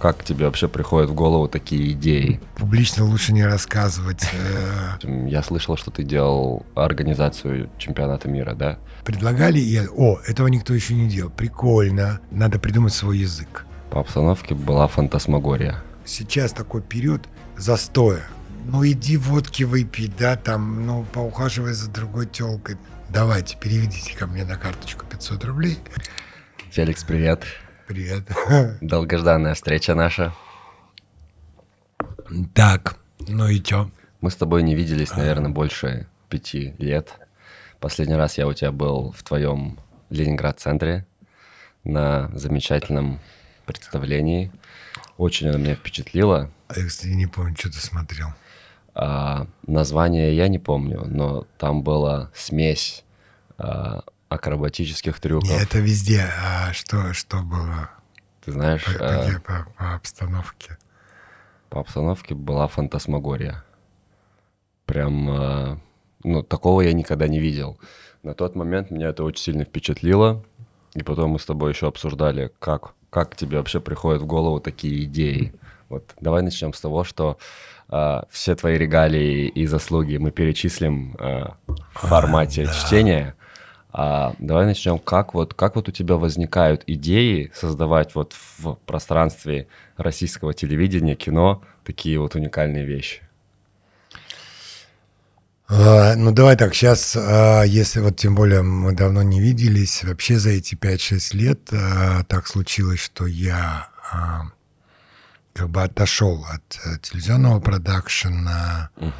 Как тебе вообще приходят в голову такие идеи? Публично лучше не рассказывать. Э, я слышал, что ты делал организацию чемпионата мира, да? Предлагали, и я... о, этого никто еще не делал. Прикольно. Надо придумать свой язык. По обстановке была фантасмагория. Сейчас такой период застоя. Ну иди водки выпей, да, там, ну поухаживай за другой телкой. Давайте, переведите ко мне на карточку 500 рублей. Феликс, привет. Привет. Долгожданная встреча наша. Так, ну и чё? Мы с тобой не виделись, а. наверное, больше пяти лет. Последний раз я у тебя был в твоем Ленинград-центре на замечательном представлении. Очень оно меня впечатлило. А я, кстати, не помню, что ты смотрел. А, название я не помню, но там была смесь а, акробатических трюков. Нет, это везде. А что, что было? Ты знаешь... По, а... по, по обстановке. По обстановке была фантасмагория. Прям... Э, ну, такого я никогда не видел. На тот момент меня это очень сильно впечатлило. И потом мы с тобой еще обсуждали, как, как тебе вообще приходят в голову такие идеи. Вот давай начнем с того, что э, все твои регалии и заслуги мы перечислим э, в а, формате а, чтения. А, давай начнем. Как вот, как вот у тебя возникают идеи создавать вот в пространстве российского телевидения, кино такие вот уникальные вещи? А, ну, давай так, сейчас, а, если вот тем более мы давно не виделись, вообще за эти 5-6 лет а, так случилось, что я как бы отошел от э, телевизионного продакшена, угу.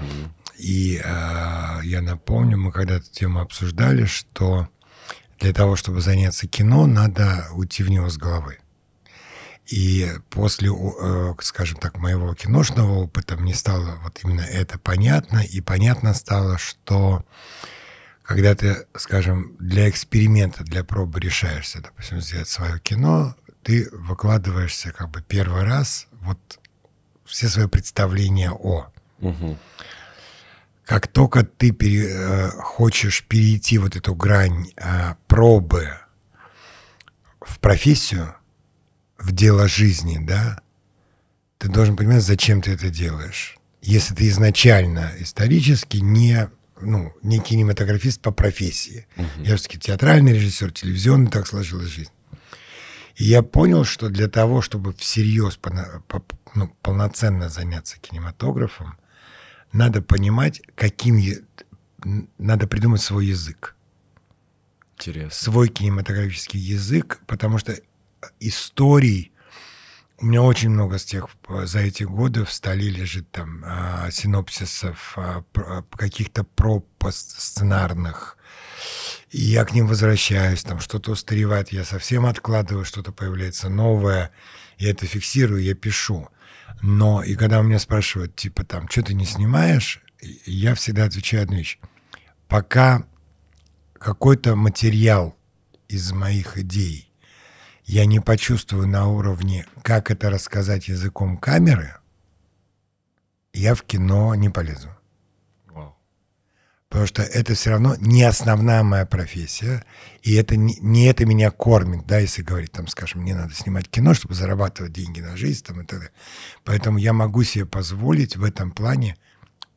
И э, я напомню, мы когда эту тему обсуждали, что для того, чтобы заняться кино, надо уйти в него с головы. И после, э, скажем так, моего киношного опыта мне стало вот именно это понятно. И понятно стало, что когда ты, скажем, для эксперимента, для пробы решаешься, допустим, сделать свое кино, ты выкладываешься как бы первый раз вот все свои представления о. Угу. Как только ты пере, э, хочешь перейти вот эту грань а, пробы в профессию, в дело жизни, да, ты должен понимать, зачем ты это делаешь. Если ты изначально исторически не ну, не кинематографист по профессии. Угу. Я все-таки театральный режиссер, телевизионный, так сложилась жизнь. И я понял, что для того, чтобы всерьез, ну, полноценно заняться кинематографом, надо понимать, каким надо придумать свой язык. Интересно. Свой кинематографический язык, потому что историй у меня очень много с тех за эти годы в столе лежит там а, синопсисов а, каких-то пропаст сценарных. И я к ним возвращаюсь, там что-то устаревает, я совсем откладываю, что-то появляется новое, я это фиксирую, я пишу. Но и когда у меня спрашивают, типа, там, что ты не снимаешь, я всегда отвечаю одну вещь. Пока какой-то материал из моих идей я не почувствую на уровне, как это рассказать языком камеры, я в кино не полезу потому что это все равно не основная моя профессия, и это не, не это меня кормит, да, если говорить, там, скажем, мне надо снимать кино, чтобы зарабатывать деньги на жизнь, там, и так далее. Поэтому я могу себе позволить в этом плане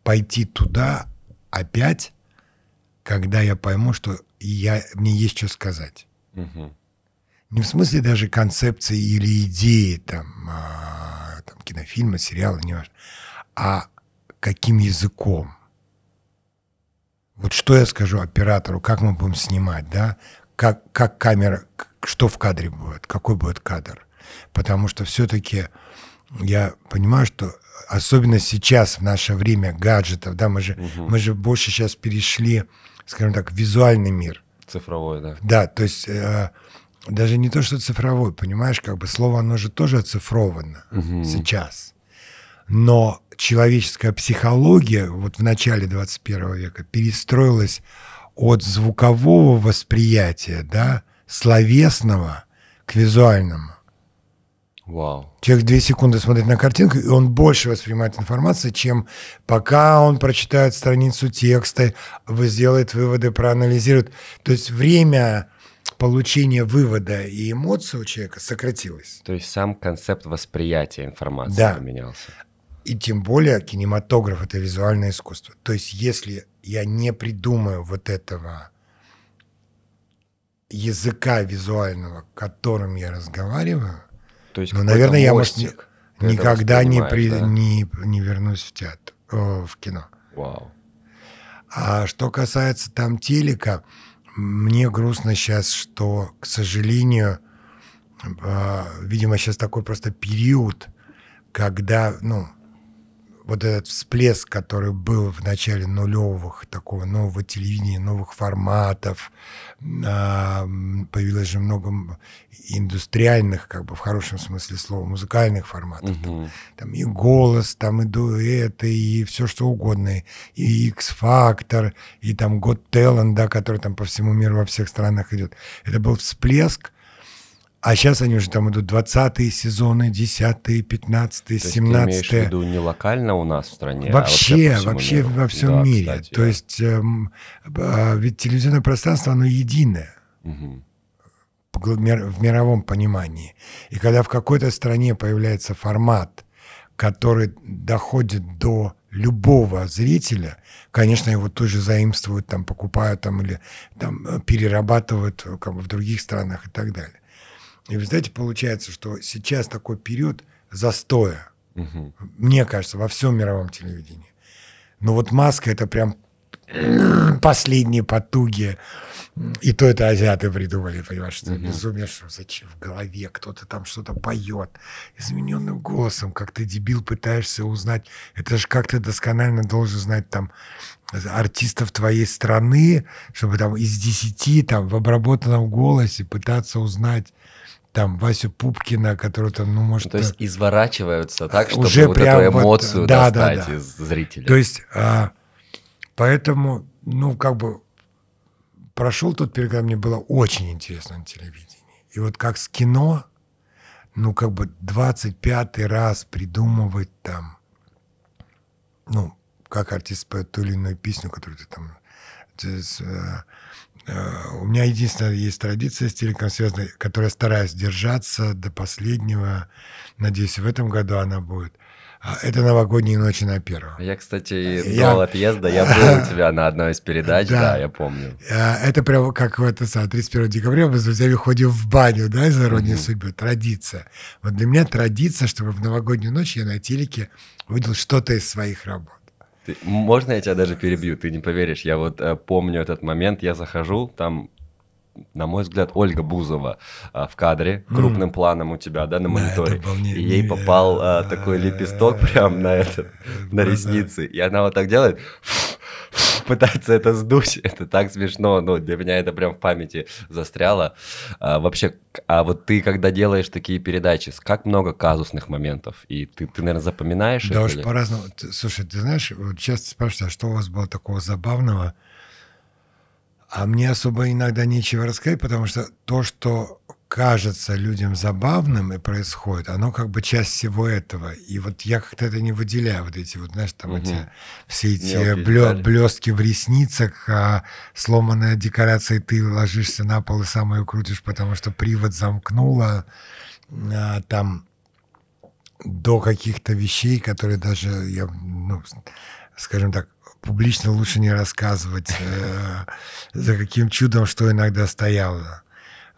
пойти туда опять, когда я пойму, что я, мне есть что сказать. Угу. Не в смысле даже концепции или идеи, там, а, там кинофильма, сериала, не важно, а каким языком – вот что я скажу оператору, как мы будем снимать, да? Как, как камера, что в кадре будет, какой будет кадр. Потому что все-таки я понимаю, что особенно сейчас, в наше время гаджетов, да, мы же, угу. мы же больше сейчас перешли, скажем так, в визуальный мир. Цифровой, да. Да, то есть э, даже не то, что цифровой, понимаешь, как бы слово, оно же тоже оцифровано угу. сейчас. Но человеческая психология вот в начале 21 века перестроилась от звукового восприятия, да, словесного к визуальному. Вау. Человек две секунды смотрит на картинку, и он больше воспринимает информацию, чем пока он прочитает страницу текста, вы сделает выводы, проанализирует. То есть время получения вывода и эмоций у человека сократилось. То есть сам концепт восприятия информации да. поменялся. И тем более кинематограф — это визуальное искусство. То есть если я не придумаю вот этого языка визуального, которым я разговариваю, то есть ну, наверное, я, может, не, никогда не, при, да? не, не вернусь в театр, э, в кино. Вау. А что касается там телека, мне грустно сейчас, что, к сожалению, э, видимо, сейчас такой просто период, когда, ну, вот этот всплеск, который был в начале нулевых, такого нового телевидения, новых форматов, появилось же много индустриальных, как бы в хорошем смысле слова, музыкальных форматов. Угу. Там, там и голос, там и дуэты, и все что угодно, и X-Factor, и там God Talent, да, который там по всему миру во всех странах идет. Это был всплеск, а сейчас они уже там идут 20 сезоны, 10-е, 15-е, 17-е. Ты в виду не локально у нас в стране, а вообще, а вообще, вообще миру. во всем да, мире. Кстати, То да. есть эм, э, ведь телевизионное пространство, оно единое. Угу в мировом понимании. И когда в какой-то стране появляется формат, который доходит до любого зрителя, конечно, его тоже заимствуют, там, покупают там, или там, э, перерабатывают э, как бы, в других странах и так далее. И вы знаете, получается, что сейчас такой период застоя, угу. мне кажется, во всем мировом телевидении. Но вот маска это прям последние потуги. И то это азиаты придумали, понимаешь, что угу. безумие, что зачем в голове кто-то там что-то поет измененным голосом, как ты дебил пытаешься узнать. Это же как ты досконально должен знать там артистов твоей страны, чтобы там из десяти там в обработанном голосе пытаться узнать там Васю Пупкина, который там, ну, может... То есть э, изворачиваются так, чтобы уже вот прям эту эмоцию вот, да, достать да, да. из зрителя. То есть, а, поэтому, ну, как бы прошел тот период, когда мне было очень интересно на телевидении. И вот как с кино, ну, как бы 25 раз придумывать там, ну, как артист поет ту или иную песню, которую ты там... Здесь, Э, у меня единственная есть традиция с телеком связанная, которая стараюсь держаться до последнего. Надеюсь, в этом году она будет. А, это новогодние ночи на первом. Я, кстати, э, я... до отъезда, я был у тебя на одной из передач, да, я помню. Э, это прямо как в это, 31 декабря мы с друзьями ходим в баню, да, из за угу. судьбы», традиция. Вот для меня традиция, чтобы в новогоднюю ночь я на телеке увидел что-то из своих работ. Ты, можно я тебя даже перебью? Ты не поверишь. Я вот ä, э, помню этот момент. Я захожу, там на мой взгляд, Ольга Бузова а, в кадре, крупным mm. планом у тебя, да, на мониторе. Да, и ей попал а, такой лепесток прям на этот, на ресницы. И она вот так делает, пытается это сдуть. Это так смешно, но ну, для меня это прям в памяти застряло. А, вообще, а вот ты, когда делаешь такие передачи, как много казусных моментов? И ты, ты наверное, запоминаешь Да уж по-разному. Слушай, ты знаешь, вот часто спрашивают, а что у вас было такого забавного? А мне особо иногда нечего рассказать, потому что то, что кажется людям забавным и происходит, оно как бы часть всего этого. И вот я как-то это не выделяю, вот эти вот, знаешь, там угу. эти все эти Мелкие блё, блестки в ресницах, а, сломанная декорация, ты ложишься на пол и сам ее крутишь, потому что привод замкнула, а, там до каких-то вещей, которые даже я, ну, скажем так, публично лучше не рассказывать, э, за каким чудом что иногда стояло.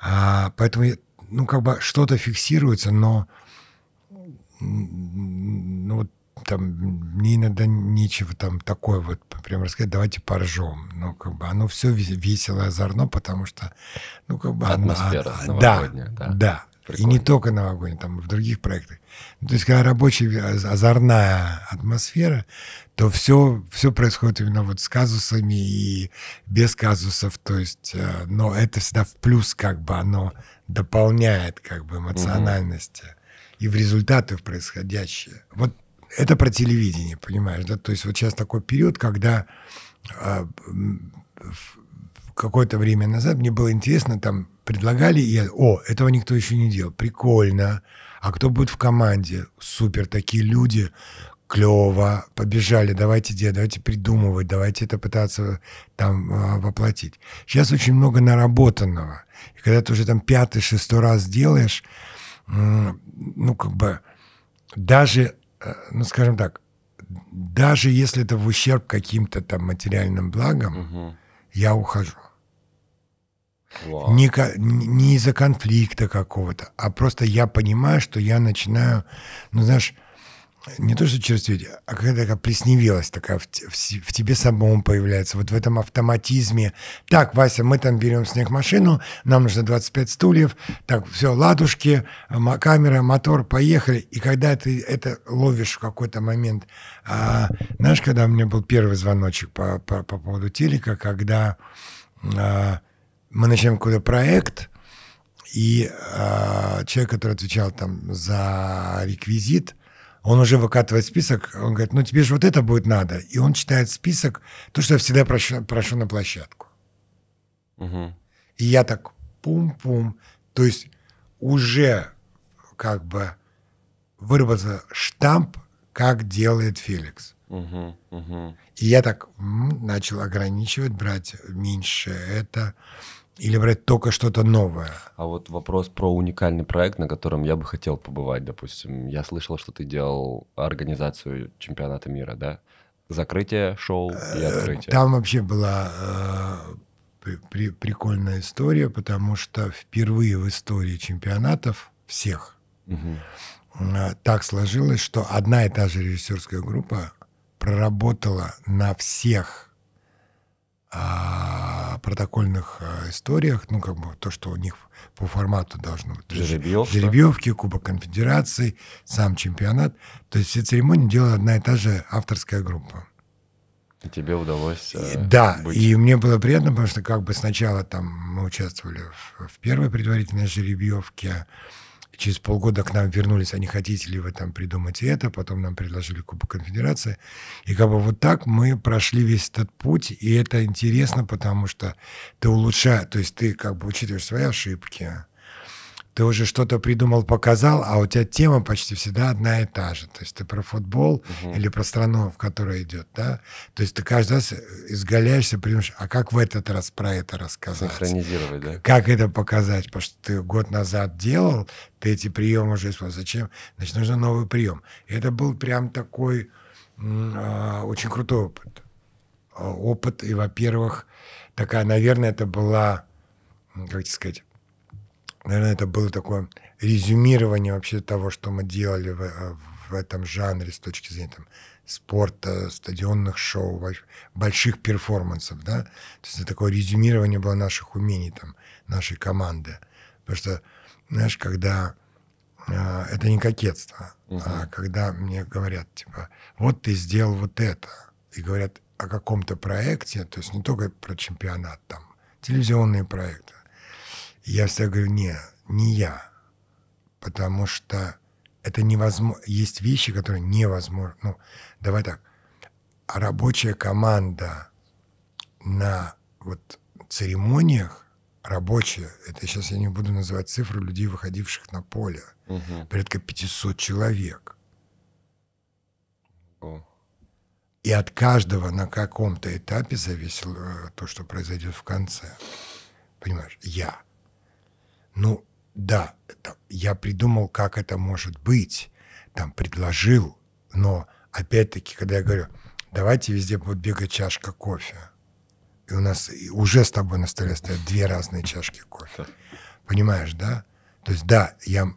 А, поэтому, ну, как бы что-то фиксируется, но ну, там мне иногда нечего там такое вот прям рассказать, давайте поржем. Ну, как бы оно все весело и потому что, ну, как бы... Атмосфера оно, а, да, да, да. И не только новогодний, там, в других проектах. Ну, то есть, когда рабочая э, озорная атмосфера, то все, все происходит именно вот с казусами и без казусов, то есть, э, но это всегда в плюс, как бы оно дополняет как бы эмоциональности угу. Э, и в результаты в происходящее. Вот это про телевидение, понимаешь, да, то есть вот сейчас такой период, когда а, какое-то время назад мне было интересно, там предлагали, и я, о, этого никто еще не делал, прикольно, а кто будет в команде? Супер, такие люди, клево, побежали, давайте делать, давайте придумывать, давайте это пытаться там а, воплотить. Сейчас очень много наработанного. И когда ты уже там пятый, шестой раз делаешь, ну, как бы, даже, э, ну, скажем так, даже если это в ущерб каким-то там материальным благам, угу. я ухожу. Не, не из-за конфликта какого-то, а просто я понимаю, что я начинаю, ну, знаешь, не то, что через черстветь, а когда такая плесневелость такая в, в, в тебе самому появляется, вот в этом автоматизме. Так, Вася, мы там берем снег машину, нам нужно 25 стульев, так, все, ладушки, камера, мотор, поехали. И когда ты это ловишь в какой-то момент, а, знаешь, когда у меня был первый звоночек по, по, по поводу телека, когда а, мы начинаем какой-то проект, и а, человек, который отвечал там за реквизит, он уже выкатывает список, он говорит, ну тебе же вот это будет надо. И он читает список, то, что я всегда прошу, прошу на площадку. Угу. И я так пум-пум. То есть уже как бы выработал штамп, как делает Феликс. Угу, угу. И я так начал ограничивать, брать меньше это. Или брать только что-то новое? А вот вопрос про уникальный проект, на котором я бы хотел побывать, допустим. Я слышал, что ты делал организацию чемпионата мира, да? Закрытие шоу и э, открытие. Там вообще была э, прикольная история, потому что впервые в истории чемпионатов всех э, так сложилось, что одна и та же режиссерская группа проработала на всех протокольных э, историях, ну, как бы то, что у них по формату должно быть. Жеребьевка. Жеребьевки, Кубок Конфедерации, сам чемпионат. То есть все церемонии делала одна и та же авторская группа. И тебе удалось э, Да, быть. и мне было приятно, потому что как бы сначала там мы участвовали в, в первой предварительной жеребьевке, Через полгода к нам вернулись, а не хотите ли вы там придумать это, потом нам предложили Кубок Конфедерации. И как бы вот так мы прошли весь этот путь, и это интересно, потому что ты улучшаешь, то есть ты как бы учитываешь свои ошибки, ты уже что-то придумал, показал, а у тебя тема почти всегда одна и та же. То есть ты про футбол угу. или про страну, в которой идет, да? То есть ты каждый раз изгаляешься, придумаешь, а как в этот раз про это рассказать? Синхронизировать, да? Как это показать? Потому что ты год назад делал, ты эти приемы уже использовал. Зачем? Значит, нужен новый прием. И это был прям такой э, очень крутой опыт. Опыт, и, во-первых, такая, наверное, это была, как тебе сказать, Наверное, это было такое резюмирование вообще того, что мы делали в, э, в этом жанре с точки зрения там, спорта, стадионных шоу, больших перформансов, да. То есть это такое резюмирование было наших умений, там, нашей команды. Потому что, знаешь, когда э, это не кокетство, угу. а когда мне говорят, типа, вот ты сделал вот это, и говорят о каком-то проекте, то есть не только про чемпионат, там, телевизионные проекты, я всегда говорю, не, не я. Потому что это невозможно. Есть вещи, которые невозможно. Ну, давай так. А рабочая команда на вот церемониях рабочая. это сейчас я не буду называть цифры людей, выходивших на поле, угу. порядка 500 человек. О. И от каждого на каком-то этапе зависело э, то, что произойдет в конце. Понимаешь, я – ну да, это, я придумал, как это может быть, там предложил, но опять-таки, когда я говорю, давайте везде будет бегать чашка кофе, и у нас и уже с тобой на столе стоят две разные чашки кофе. Понимаешь, да? То есть, да, я,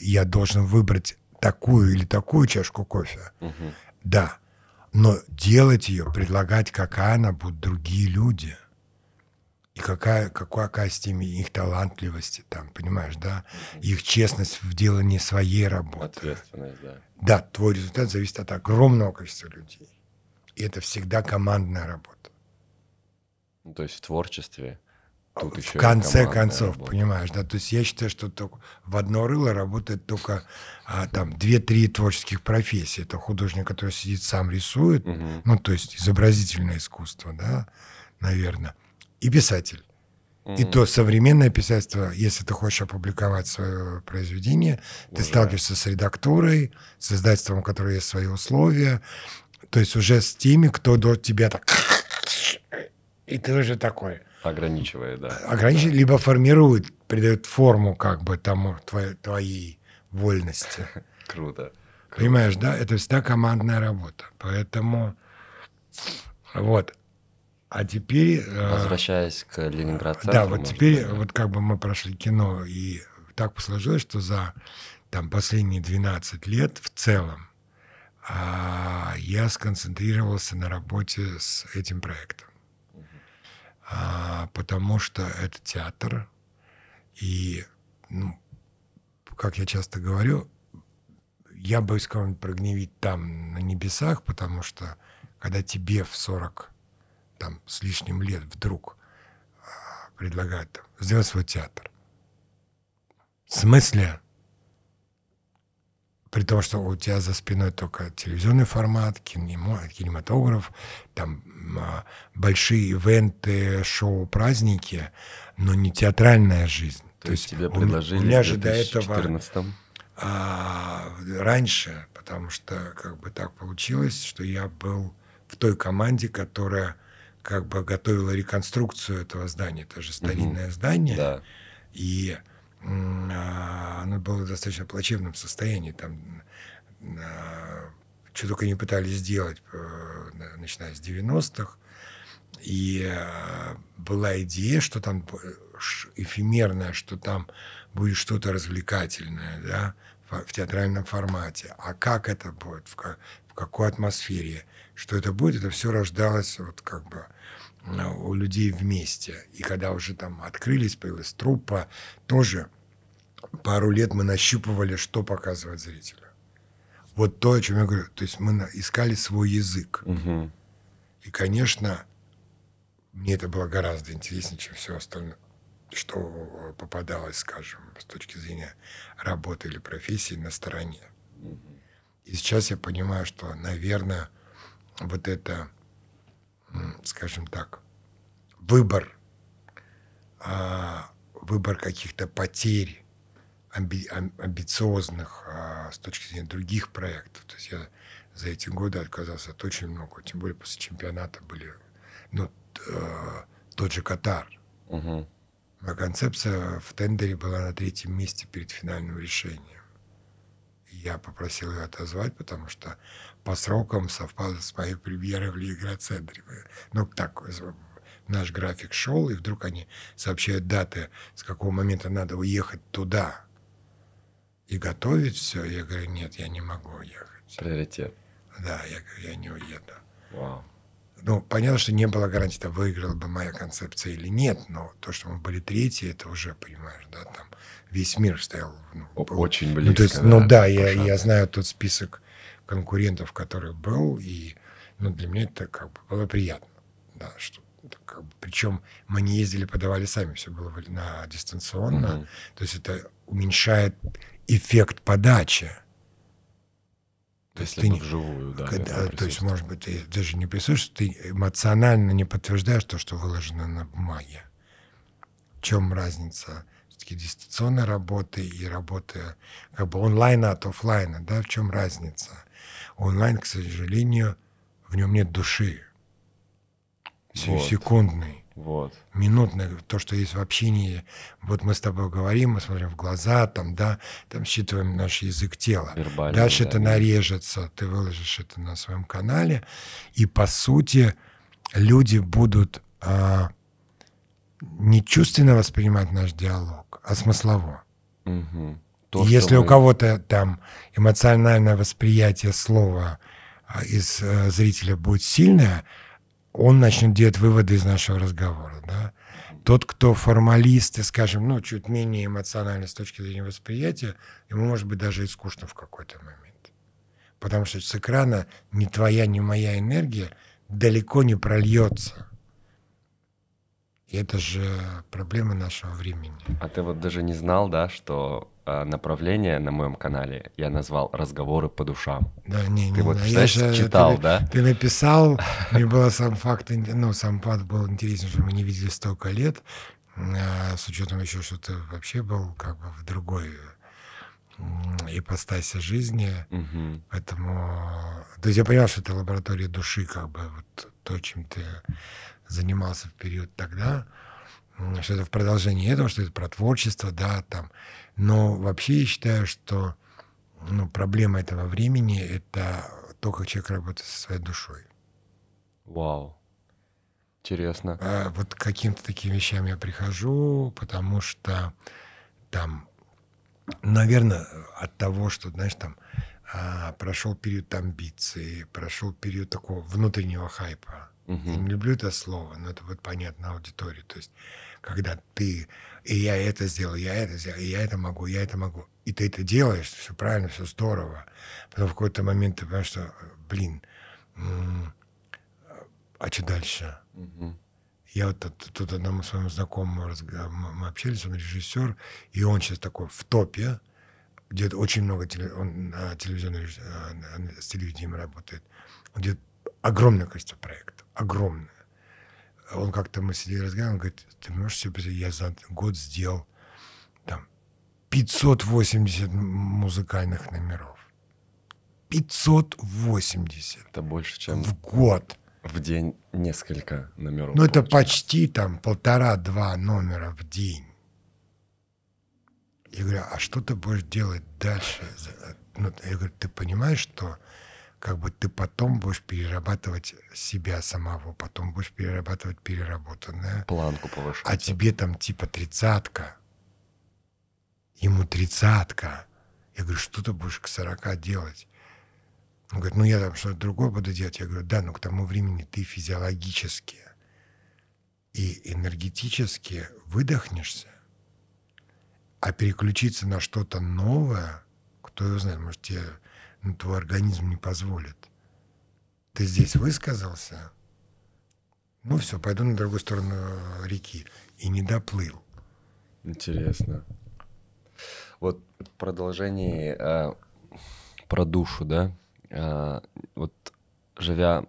я должен выбрать такую или такую чашку кофе. Угу. Да. Но делать ее, предлагать, какая она, будет, другие люди и какая, какая, какая степень их талантливости, там, понимаешь, да, их честность в делании своей работы. Ответственность, да. Да, твой результат зависит от огромного количества людей. И это всегда командная работа. Ну, то есть в творчестве тут в конце концов, работа. понимаешь, да, то есть я считаю, что только в одно рыло работает только а, там две-три творческих профессии. Это художник, который сидит сам рисует, угу. ну то есть изобразительное искусство, да, наверное и писатель. И то современное писательство, если ты хочешь опубликовать свое произведение, уже. ты сталкиваешься с редактурой, с издательством, которое есть свои условия, то есть уже с теми, кто до тебя так... И ты уже такой. Ограничивает, да. Ограничивает, да. либо формирует, придает форму как бы тому твоей, твоей вольности. Круто. Понимаешь, да? Это всегда командная работа. Поэтому вот. А теперь... Э, Возвращаясь к э, Ленинград Да, вот теперь сказать. вот как бы мы прошли кино, и так сложилось, что за там, последние 12 лет в целом а, я сконцентрировался на работе с этим проектом. А, потому что это театр, и, ну, как я часто говорю, я боюсь кого-нибудь прогневить там, на небесах, потому что когда тебе в 40 там, с лишним лет вдруг а, предлагает там, сделать свой театр. В смысле? При том, что у тебя за спиной только телевизионный формат, кинематограф, там а, большие ивенты, шоу, праздники, но не театральная жизнь. То, То есть тебе предложили у меня же до этого а, раньше, потому что как бы так получилось, что я был в той команде, которая как бы готовила реконструкцию этого здания, это же старинное угу. здание, да. и а, оно было в достаточно плачевном состоянии, там а, что только не пытались сделать, э, начиная с 90-х, и а, была идея, что там э, эфемерное, что там будет что-то развлекательное, да, в театральном формате. А как это будет, в, как, в какой атмосфере? что это будет, это все рождалось вот как бы э, у людей вместе. И когда уже там открылись, появилась труппа, тоже пару лет мы нащупывали, что показывать зрителю. Вот то, о чем я говорю. То есть мы искали свой язык. Угу. И, конечно, мне это было гораздо интереснее, чем все остальное, что э, попадалось, скажем, с точки зрения работы или профессии на стороне. И сейчас я понимаю, что, наверное, вот это, скажем так, выбор, а, выбор каких-то потерь амби, амбициозных а, с точки зрения других проектов. То есть я за эти годы отказался от очень много, тем более после чемпионата были, ну, э, тот же Катар. Угу. Моя а концепция в тендере была на третьем месте перед финальным решением. Я попросил ее отозвать, потому что по срокам совпало с моей премьерой в Ленинград-центре. Ну, так, наш график шел, и вдруг они сообщают даты, с какого момента надо уехать туда и готовить все. Я говорю, нет, я не могу уехать. Приоритет. Да, я говорю, я не уеду. Вау. Ну, понятно, что не было гарантии, там выиграла бы моя концепция или нет, но то, что мы были третьи, это уже, понимаешь, да, там весь мир стоял. Ну, Очень близко. Ну, то есть, да, ну да, я, я знаю тот список конкурентов, который был, и ну, для меня это как бы было приятно. Да, что, как бы, причем мы не ездили, подавали сами, все было на дистанционно. Угу. То есть это уменьшает эффект подачи. То есть ты не вживую, да. Когда, то есть, может быть, ты даже не присутствуешь, ты эмоционально не подтверждаешь то, что выложено на бумаге. В чем разница? Все-таки дистанционной работы и работы как бы онлайна от офлайна, да, в чем разница? онлайн, к сожалению, в нем нет души. Вот. Секундный. Вот. Минутное, то, что есть в общении. Вот мы с тобой говорим, мы смотрим в глаза, там, да, там считываем наш язык тела. Вербально, Дальше да, это нарежется, ты выложишь это на своем канале. И, по сути, люди будут а, не чувственно воспринимать наш диалог, а смыслово. Угу то, Если что у вы... кого-то там эмоциональное восприятие слова а, из э, зрителя будет сильное, он начнет делать выводы из нашего разговора. Да? Тот, кто формалист и, скажем, ну, чуть менее эмоциональный с точки зрения восприятия, ему может быть даже и скучно в какой-то момент. Потому что с экрана ни твоя, ни моя энергия далеко не прольется. И это же проблема нашего времени. А ты вот даже не знал, да, что а, направление на моем канале я назвал «Разговоры по душам». Да, не, ты не, вот, знаешь, я читал, ты, да? Ты написал, мне было сам факт, ну, сам факт был интересен, что мы не видели столько лет, а, с учетом еще, что ты вообще был как бы в другой ипостаси жизни, поэтому... То есть я понимаю, что это лаборатория души, как бы, вот то, чем ты занимался в период тогда, угу что это в продолжении этого, что это про творчество, да, там. Но вообще я считаю, что ну, проблема этого времени — это то, как человек работает со своей душой. Вау. Интересно. А, вот к каким-то таким вещам я прихожу, потому что там, наверное, от того, что, знаешь, там а, прошел период амбиций, прошел период такого внутреннего хайпа, Угу. Я не люблю это слово, но это вот понятно аудитории. То есть, когда ты, и я это сделал, я это сделал, и я это могу, я это могу. И ты это делаешь, все правильно, все здорово. Потом в какой-то момент ты понимаешь, что, блин, а что дальше? Я вот тут, тут одному своему знакомому мы общались, он режиссер, и он сейчас такой в топе, где очень много телевизионных, э, с телевидением работает. где огромное количество проектов огромная. Он как-то мы сидели разговаривали, он говорит, ты можешь себе представить, я за год сделал там 580 музыкальных номеров. 580. Это больше, чем... В год. В день несколько номеров. Ну, это почти там полтора-два номера в день. Я говорю, а что ты будешь делать дальше? Ну, я говорю, ты понимаешь, что как бы ты потом будешь перерабатывать себя самого, потом будешь перерабатывать переработанное. Планку повышать. А тебе там типа тридцатка, ему тридцатка. Я говорю, что ты будешь к сорока делать? Он говорит, ну я там что-то другое буду делать. Я говорю, да, но к тому времени ты физиологически и энергетически выдохнешься, а переключиться на что-то новое, кто его знает, может тебе ну, твой организм не позволит. Ты здесь высказался, ну все, пойду на другую сторону э, реки. И не доплыл. Интересно. Вот продолжение э, про душу, да? Э, вот живя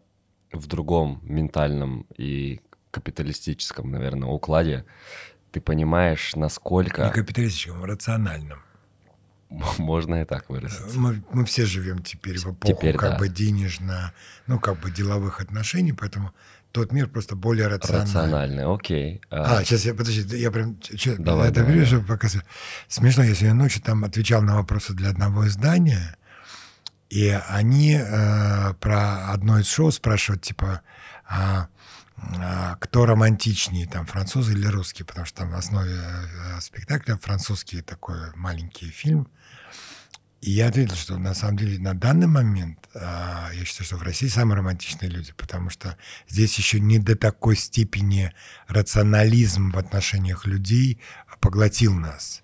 в другом ментальном и капиталистическом, наверное, укладе, ты понимаешь, насколько... Не капиталистическом, а рациональном. Можно и так выразиться. Мы, мы все живем теперь в эпоху теперь, как да. бы денежно, ну как бы деловых отношений, поэтому тот мир просто более рациональный. Рациональный, окей. А, а сейчас я, подожди, я прям сейчас, давай, это давай, чтобы показать. Смешно, я сегодня ночью там отвечал на вопросы для одного издания, и они э, про одно из шоу спрашивают, типа, а, а, кто романтичнее, там, французы или русские, потому что там в основе э, спектакля французский такой маленький фильм. И я ответил, что на самом деле на данный момент э, я считаю, что в России самые романтичные люди, потому что здесь еще не до такой степени рационализм в отношениях людей поглотил нас.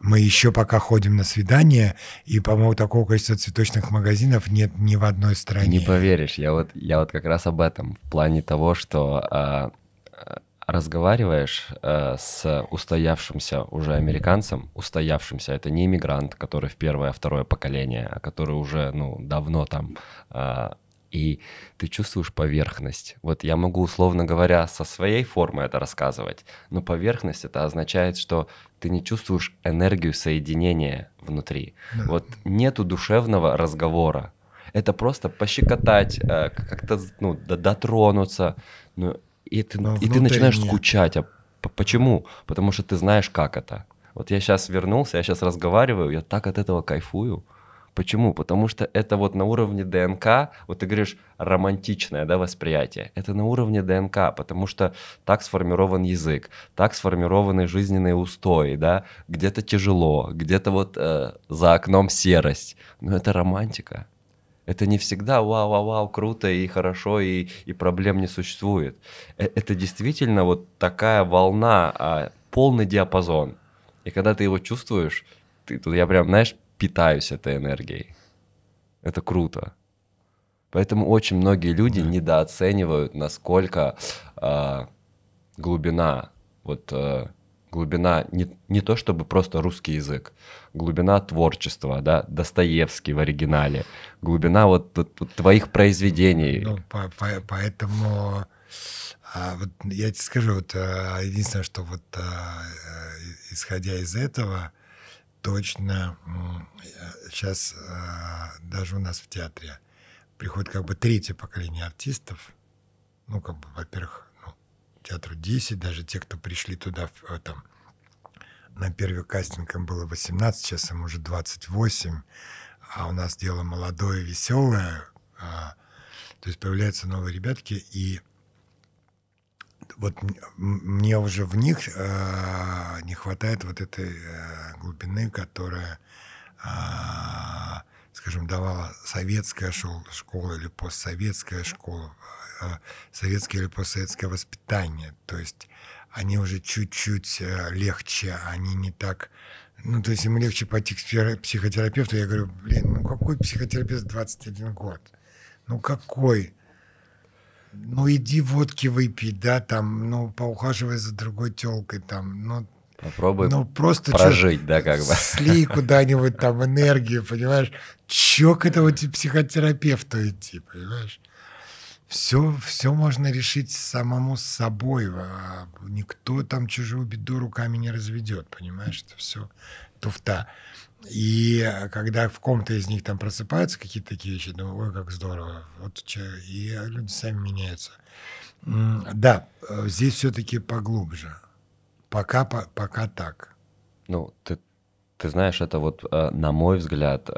Мы еще пока ходим на свидание, и, по-моему, такого количества цветочных магазинов нет ни в одной стране. Не поверишь, я вот, я вот как раз об этом, в плане того, что а, а разговариваешь э, с устоявшимся уже американцем, устоявшимся, это не иммигрант, который в первое, а второе поколение, а который уже, ну, давно там э, и ты чувствуешь поверхность. Вот я могу, условно говоря, со своей формы это рассказывать, но поверхность это означает, что ты не чувствуешь энергию соединения внутри. Да. Вот нету душевного разговора. Это просто пощекотать, э, как-то ну, дотронуться. Ну, и ты, и ты начинаешь скучать. А почему? Потому что ты знаешь, как это. Вот я сейчас вернулся, я сейчас разговариваю, я так от этого кайфую. Почему? Потому что это вот на уровне ДНК, вот ты говоришь романтичное да, восприятие, это на уровне ДНК, потому что так сформирован язык, так сформированы жизненные устои, да, где-то тяжело, где-то вот э, за окном серость, но это романтика. Это не всегда вау-вау-вау, круто и хорошо, и, и проблем не существует. Э, это действительно вот такая волна, а, полный диапазон. И когда ты его чувствуешь, ты, я прям, знаешь, питаюсь этой энергией. Это круто. Поэтому очень многие люди mm недооценивают, насколько э, глубина, вот э, глубина не, не то чтобы просто русский язык, глубина творчества, да, Достоевский в оригинале, глубина вот, вот твоих произведений. Ну, по, по, поэтому а, вот, я тебе скажу, вот, э, единственное, что вот а, э, исходя из этого, точно сейчас э, э, даже у нас в театре приходит как бы третье поколение артистов. Ну, как бы, во-первых, ну, театру 10, даже те, кто пришли туда в, э, там, на первый кастинг им было 18, сейчас им уже 28, а у нас дело молодое, веселое, а, то есть появляются новые ребятки, и вот мне уже в них э, не хватает вот этой э, глубины, которая, э, скажем, давала советская школа или постсоветская школа, э, советское или постсоветское воспитание. То есть они уже чуть-чуть э, легче, они не так... Ну, то есть им легче пойти к психотерапевту. Я говорю, блин, ну какой психотерапевт 21 год? Ну какой? Ну, иди водки выпей, да, там, ну, поухаживай за другой телкой, там, ну, Попробуй ну, просто прожить, чё, да, как бы. Слей куда-нибудь там энергию, понимаешь? Чё к этому психотерапевту идти, понимаешь? Все, все можно решить самому с собой. А никто там чужую беду руками не разведет, понимаешь? Это все туфта. И э, когда в ком-то из них там просыпаются какие-то такие вещи, думаю, ой, как здорово. Вот, и люди сами меняются. Да, э, здесь все-таки поглубже. Пока, по, пока так. Ну, ты, ты знаешь, это вот, э, на мой взгляд,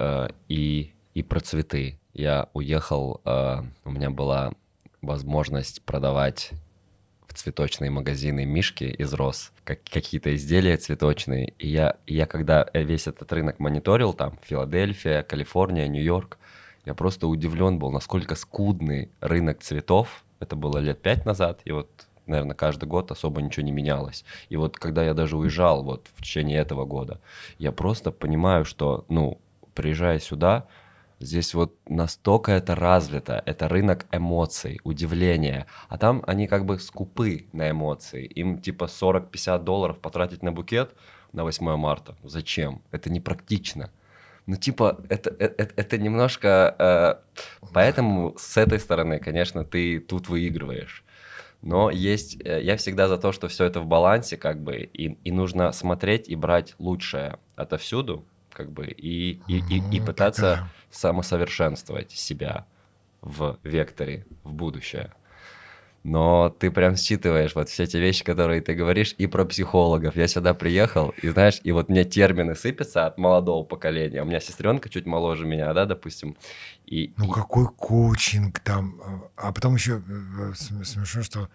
и, и про цветы. Я уехал, у меня была возможность продавать цветочные магазины Мишки из Рос, как, какие-то изделия цветочные. И я, я когда э, весь этот рынок мониторил, там Филадельфия, Калифорния, Нью-Йорк, я просто удивлен был, насколько скудный рынок цветов. Это было лет пять назад, и вот наверное, каждый год особо ничего не менялось. И вот когда я даже уезжал вот в течение этого года, я просто понимаю, что, ну, приезжая сюда, Здесь вот настолько это развито, это рынок эмоций, удивления. А там они как бы скупы на эмоции. Им типа 40-50 долларов потратить на букет на 8 марта. Зачем? Это непрактично. Ну, типа, это, это, э, это немножко... Э, поэтому с этой стороны, конечно, ты тут выигрываешь. Но есть... Э, я всегда за то, что все это в балансе, как бы, и, и нужно смотреть и брать лучшее отовсюду, как бы, и, и, и, и пытаться самосовершенствовать себя в векторе, в будущее. Но ты прям считываешь вот все те вещи, которые ты говоришь, и про психологов. Я сюда приехал, и знаешь, и вот мне термины сыпятся от молодого поколения. У меня сестренка чуть моложе меня, да, допустим. И, ну и... какой коучинг там? А потом еще э, э, смешно, что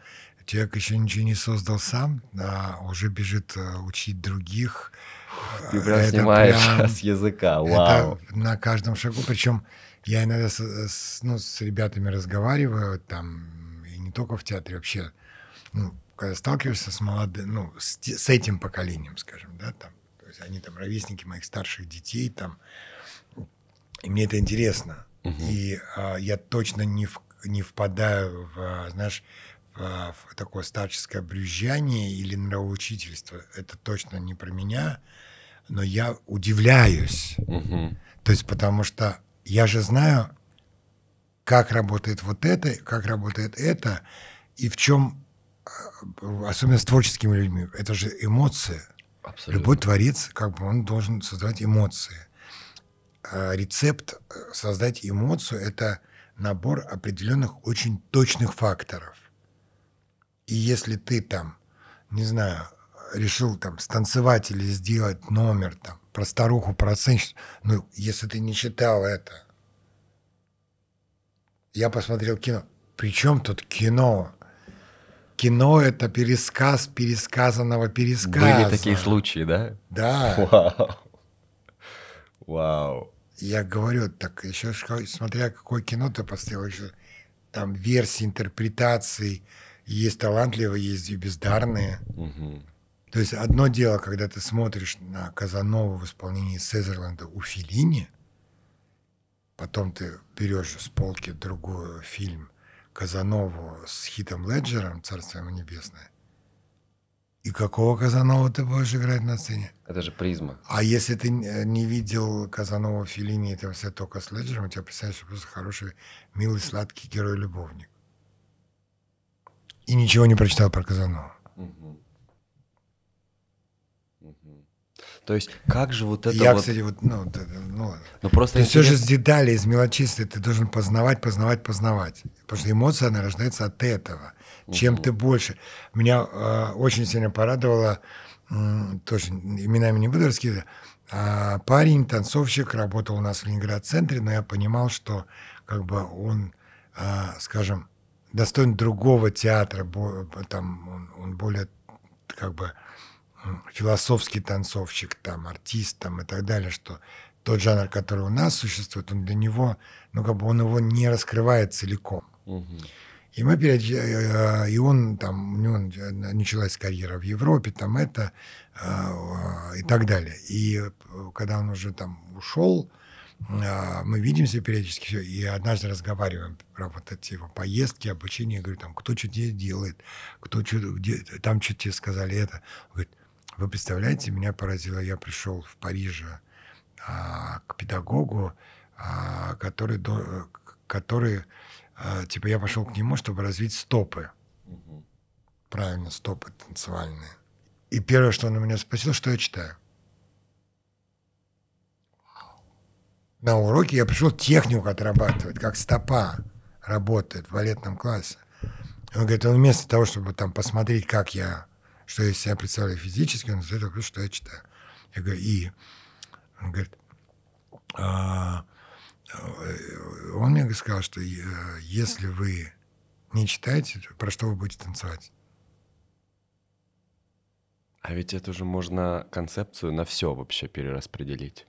человек еще ничего не создал сам, а уже бежит э, учить других. Ты прям это снимаешь прям, с языка, вау. Это на каждом шагу, причем я иногда с, с, ну, с ребятами разговариваю, там, и не только в театре, вообще, ну, когда сталкиваешься с молодым, ну, с, с этим поколением, скажем, да, там, то есть они там ровесники моих старших детей, там, и мне это интересно. Угу. И а, я точно не, в, не впадаю в, знаешь, в, в такое старческое брюзжание или нравоучительство. Это точно не про меня но я удивляюсь. Угу. То есть потому что я же знаю, как работает вот это, как работает это, и в чем, а, особенно с творческими людьми, это же эмоции. Абсолютно. Любой творец, как бы он должен создавать эмоции. А рецепт э, создать эмоцию – это набор определенных очень точных факторов. И если ты там, не знаю, решил там станцевать или сделать номер там про старуху, про оценщицу. Ну, если ты не читал это, я посмотрел кино. Причем тут кино? Кино – это пересказ пересказанного пересказа. Были такие случаи, да? Да. Вау. Вау. Я говорю, так еще смотря какое кино ты поставил, еще там версии, интерпретации. Есть талантливые, есть и бездарные. Угу. То есть одно дело, когда ты смотришь на Казанову в исполнении Сезерленда у Филини, потом ты берешь с полки другой фильм Казанову с Хитом Леджером «Царство ему небесное», и какого Казанова ты будешь играть на сцене? Это же призма. А если ты не видел Казанова Филини, и ты все только с Леджером, у тебя, представляешь, просто хороший, милый, сладкий герой-любовник. И ничего не прочитал про Казанова. Угу. То есть как же вот это Я, вот... кстати, вот, ну, ну, ну просто... Ты интерес... все же с деталей, из мелочистой ты должен познавать, познавать, познавать. Потому что эмоция, она рождается от этого. Чем угу. ты больше. Меня э, очень сильно порадовало, э, тоже именами не буду раскидывать, э, парень, танцовщик, работал у нас в Ленинград-центре, но я понимал, что как бы он, э, скажем, достоин другого театра, бо, там он, он более как бы философский танцовщик, там, артист там, и так далее, что тот жанр, который у нас существует, он для него, ну, как бы он его не раскрывает целиком. Угу. И мы э, э, и он там, у него началась карьера в Европе, там это, э, и так далее. И когда он уже там ушел, мы видимся периодически, все, и однажды разговариваем про вот эти его поездки, обучение, я говорю, там, кто что делает, кто что, где, там что тебе сказали это. Он говорит, вы представляете, меня поразило, я пришел в Париже а, к педагогу, а, который, до, который а, типа, я пошел к нему, чтобы развить стопы. Угу. Правильно, стопы танцевальные. И первое, что он у меня спросил, что я читаю. На уроке я пришел технику отрабатывать, как стопа работает в балетном классе. Он говорит, он вместо того, чтобы там посмотреть, как я что я себя представляю физически, он задает вопрос, что я читаю. Я говорю, и? Он говорит, а, э, он мне сказал, что э, если вы не читаете, про что вы будете танцевать? А ведь это же можно концепцию на все вообще перераспределить.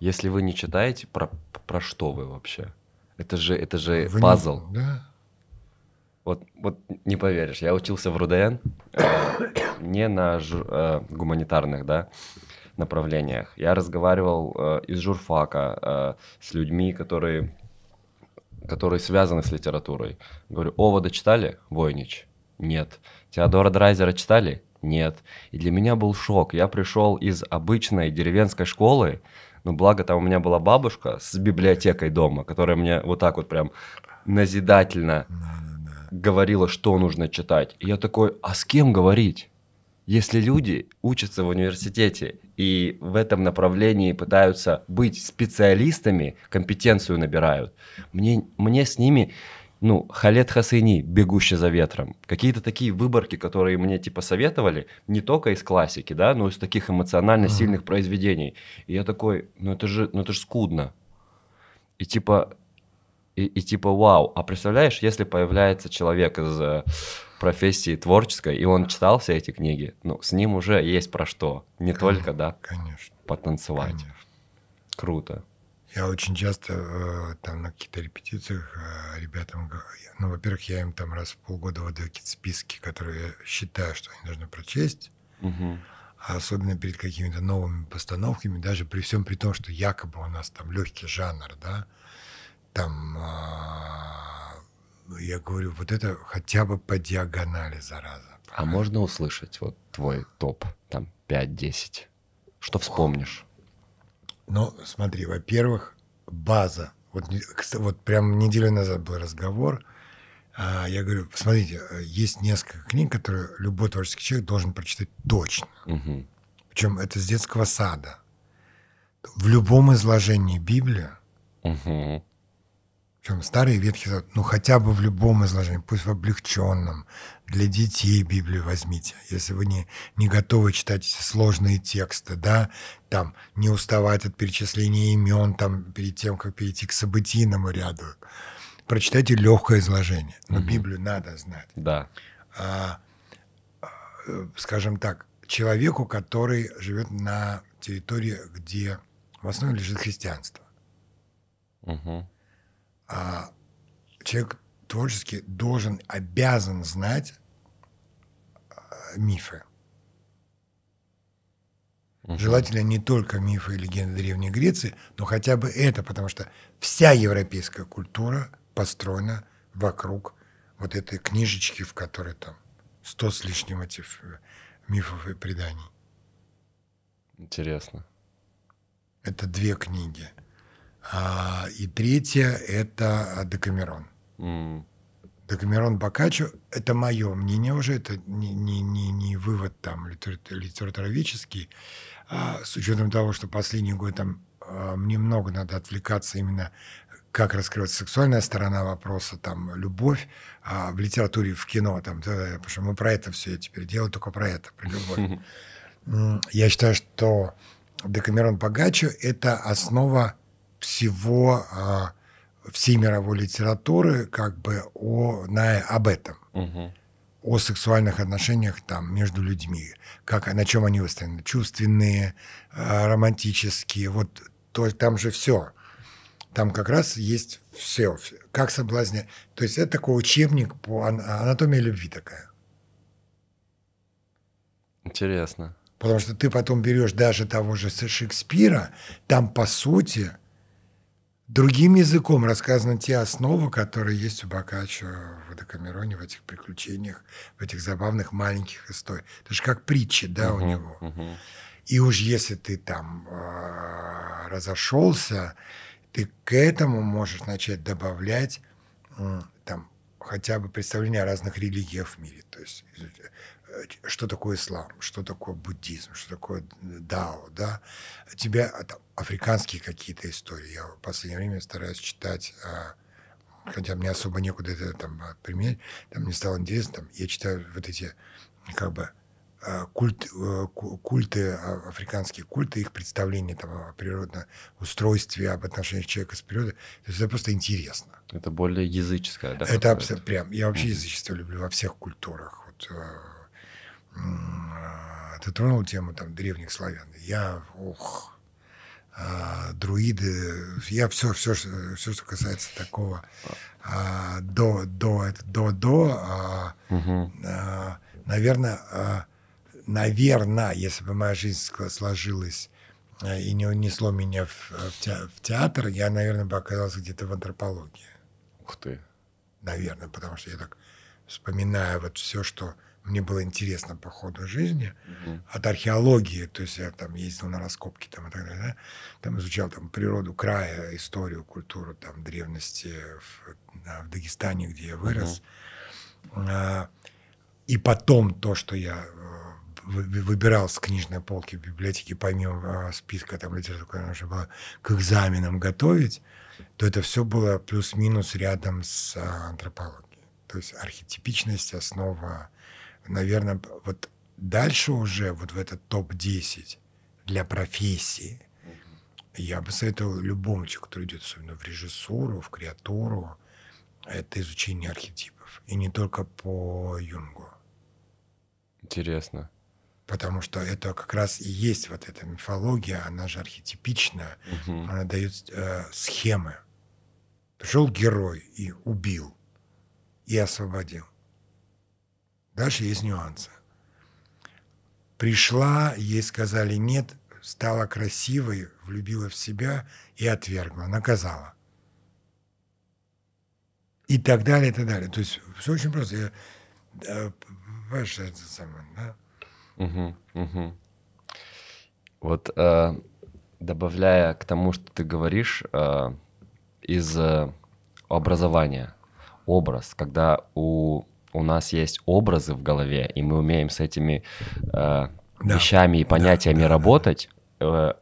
Если вы не читаете, про, про что вы вообще? Это же, это же вы пазл. Не, да. Вот, вот не поверишь, я учился в РУДН, э, не на жур, э, гуманитарных, да, направлениях. Я разговаривал э, из журфака э, с людьми, которые, которые связаны с литературой. Говорю, Овода читали? Войнич? Нет. Теодора Драйзера читали? Нет. И для меня был шок. Я пришел из обычной деревенской школы, но благо там у меня была бабушка с библиотекой дома, которая мне вот так вот прям назидательно говорила, что нужно читать. И я такой, а с кем говорить? Если люди учатся в университете и в этом направлении пытаются быть специалистами, компетенцию набирают, мне, мне с ними ну, Халет Хасыни, «Бегущий за ветром». Какие-то такие выборки, которые мне, типа, советовали, не только из классики, да, но из таких эмоционально uh-huh. сильных произведений. И я такой, ну это же, ну это же скудно. И, типа, и, и типа вау. А представляешь, если появляется человек из э, профессии творческой, и он читал все эти книги, ну, с ним уже есть про что. Не конечно, только, да, конечно, потанцевать. Конечно. Круто. Я очень часто э, там на каких-то репетициях э, ребятам, ну, во-первых, я им там раз в полгода выдаю какие-то списки, которые я считаю, что они должны прочесть, угу. а особенно перед какими-то новыми постановками, даже при всем при том, что якобы у нас там легкий жанр, да, там, а, ну, я говорю, вот это хотя бы по диагонали, зараза. А можно услышать вот твой топ, там, 5-10? Что вспомнишь? Ну, смотри, во-первых, база. Вот, вот прям неделю назад был разговор, а, я говорю, смотрите, есть несколько книг, которые любой творческий человек должен прочитать точно. Угу. Причем это с детского сада. В любом изложении Библии угу. Причем старый ветхий завет, ну хотя бы в любом изложении, пусть в облегченном, для детей Библию возьмите, если вы не, не готовы читать сложные тексты, да, там не уставать от перечисления имен, там перед тем, как перейти к событийному ряду. Прочитайте легкое изложение, но угу. Библию надо знать. Да. А, э, скажем так, человеку, который живет на территории, где в основе лежит христианство. Угу а, человек творчески должен, обязан знать а, мифы. Угу. Желательно не только мифы и легенды Древней Греции, но хотя бы это, потому что вся европейская культура построена вокруг вот этой книжечки, в которой там сто с лишним этих э, мифов и преданий. Интересно. Это две книги. А, и третье – это а, Декамерон. Mm. Декамерон Бокаччо – это мое мнение уже, это не, не, не, не вывод там литературоведческий, а с учетом того, что последний год там а, мне много надо отвлекаться именно как раскрывается сексуальная сторона вопроса, там, любовь а в литературе, в кино, там, потому что мы про это все, я теперь делаю только про это, про любовь. Я считаю, что Декамерон Погачо – это основа всего а, всей мировой литературы как бы о, на, об этом. Угу. О сексуальных отношениях там между людьми. Как, на чем они выстроены. Чувственные, а, романтические. Вот то, там же все. Там как раз есть все. Как соблазнять. То есть это такой учебник по анатомии любви такая. Интересно. Потому что ты потом берешь даже того же Шекспира, там по сути – Другим языком рассказаны те основы, которые есть у Бокаччо в Декамероне, в этих приключениях, в этих забавных маленьких историях. Это же как притчи, да, у него. И уж если ты там э, а, разошелся, ты к этому можешь начать добавлять э, там хотя бы представления о разных религиях в мире. То есть что такое ислам, что такое буддизм, что такое дао, да, тебя а, там, африканские какие-то истории. Я в последнее время стараюсь читать, а, хотя мне особо некуда это там а, применять, там мне стало интересно, там, я читаю вот эти как бы культ, э, культы, африканские культы, их представление там, о природном устройстве, об отношениях человека с природой. То есть это просто интересно. Это более языческое, да? Это абсолютно прям. Я вообще язычество люблю во всех культурах. Вот, Э, ты тронул тему там древних славян. Я, ух, а, э, друиды, я все, все, все, что касается такого а, до, до, до, до, а, угу. а, наверное, а, наверное, если бы моя жизнь сложилась и не унесло меня в, в театр, я, наверное, бы оказался где-то в антропологии. Ух ты. Наверное, потому что я так вспоминаю вот все, что мне было интересно по ходу жизни угу. от археологии, то есть я там ездил на раскопки там и так далее, да? там изучал там природу края, историю, культуру там древности в, да, в Дагестане, где я вырос. Угу. А, и потом то, что я э, выбирал с книжной полки в библиотеке, помимо а, списка там литературы, которая уже была, к экзаменам готовить, то это все было плюс-минус рядом с а, антропологией. То есть архетипичность, основа наверное, вот дальше уже, вот в этот топ-10 для профессии, я бы советовал любому человеку, который идет особенно в режиссуру, в креатуру, это изучение архетипов. И не только по Юнгу. Интересно. Потому что это как раз и есть вот эта мифология, она же архетипичная, угу. она дает э, схемы. Пришел герой и убил, и освободил. Дальше есть нюансы. Пришла, ей сказали нет, стала красивой, влюбила в себя и отвергла, наказала. И так далее, и так далее. То есть все очень просто. Я, да, ваше это самое, да? Угу, угу. Вот э, добавляя к тому, что ты говоришь, э, из э, образования, образ, когда у у нас есть образы в голове, и мы умеем с этими э, да. вещами и понятиями да, да, работать, э,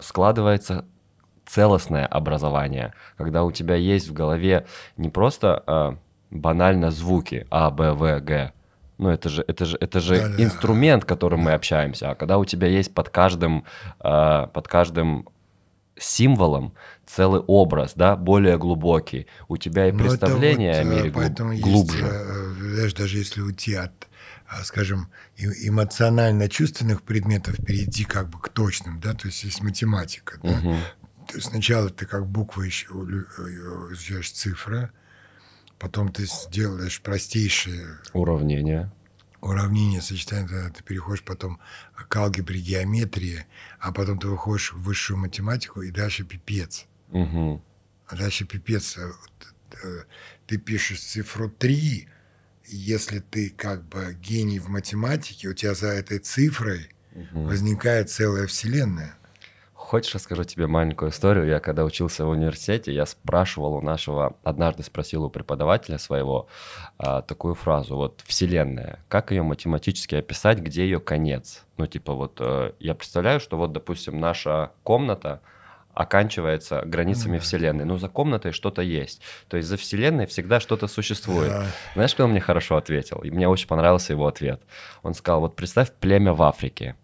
складывается целостное образование, когда у тебя есть в голове не просто э, банально звуки А, Б, В, Г, ну, это же, это же, это же да, инструмент, да. которым мы общаемся. А когда у тебя есть под каждым, э, под каждым символом целый образ, да, более глубокий. У тебя и Но ну, представление вот, о мире э, поэтому глубже. Э, знаешь, даже если уйти от, э, скажем, эмоционально-чувственных предметов, перейти как бы к точным, да, то есть есть математика, да. Угу. Сначала ты как буква еще изучаешь цифра, потом ты делаешь простейшие уравнения уравнения сочетания, ты переходишь потом к алгебре, геометрии, а потом ты выходишь в высшую математику, и дальше пипец. Угу. А дальше пипец. Э, э, ты пишешь цифру 3, если ты как бы гений в математике, у тебя за этой цифрой угу. возникает целая вселенная. Хочешь, расскажу тебе маленькую историю? Я когда учился в университете, я спрашивал у нашего, однажды спросил у преподавателя своего а, такую фразу, вот Вселенная, как ее математически описать, где ее конец? Ну, типа вот, э, я представляю, что вот, допустим, наша комната, оканчивается границами mm Вселенной. Но за комнатой что-то есть. То есть за Вселенной всегда что-то существует. Yeah. Знаешь, кто мне хорошо ответил? И мне очень понравился его ответ. Он сказал, вот представь племя в Африке.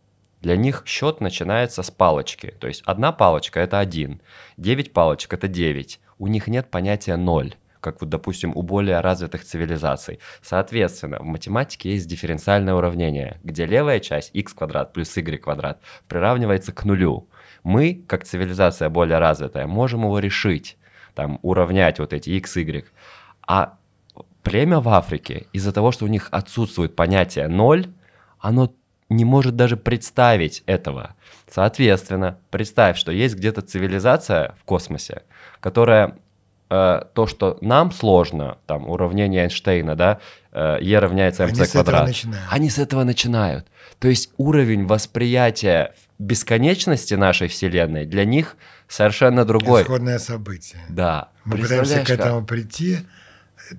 Для них счет начинается с палочки. То есть одна палочка – это один, девять палочек – это девять. У них нет понятия ноль как вот, допустим, у более развитых цивилизаций. Соответственно, в математике есть дифференциальное уравнение, где левая часть x квадрат плюс y квадрат приравнивается к нулю. Мы, как цивилизация более развитая, можем его решить, там, уравнять вот эти x, y. А племя в Африке, из-за того, что у них отсутствует понятие ноль, оно не может даже представить этого. Соответственно, представь, что есть где-то цивилизация в космосе, которая э, то, что нам сложно, там уравнение Эйнштейна, да, э, Е равняется МЦ Они квадрат. С Они с этого начинают. То есть уровень восприятия бесконечности нашей Вселенной для них совершенно другой. Исходное событие. Да. Мы пытаемся к этому как? прийти,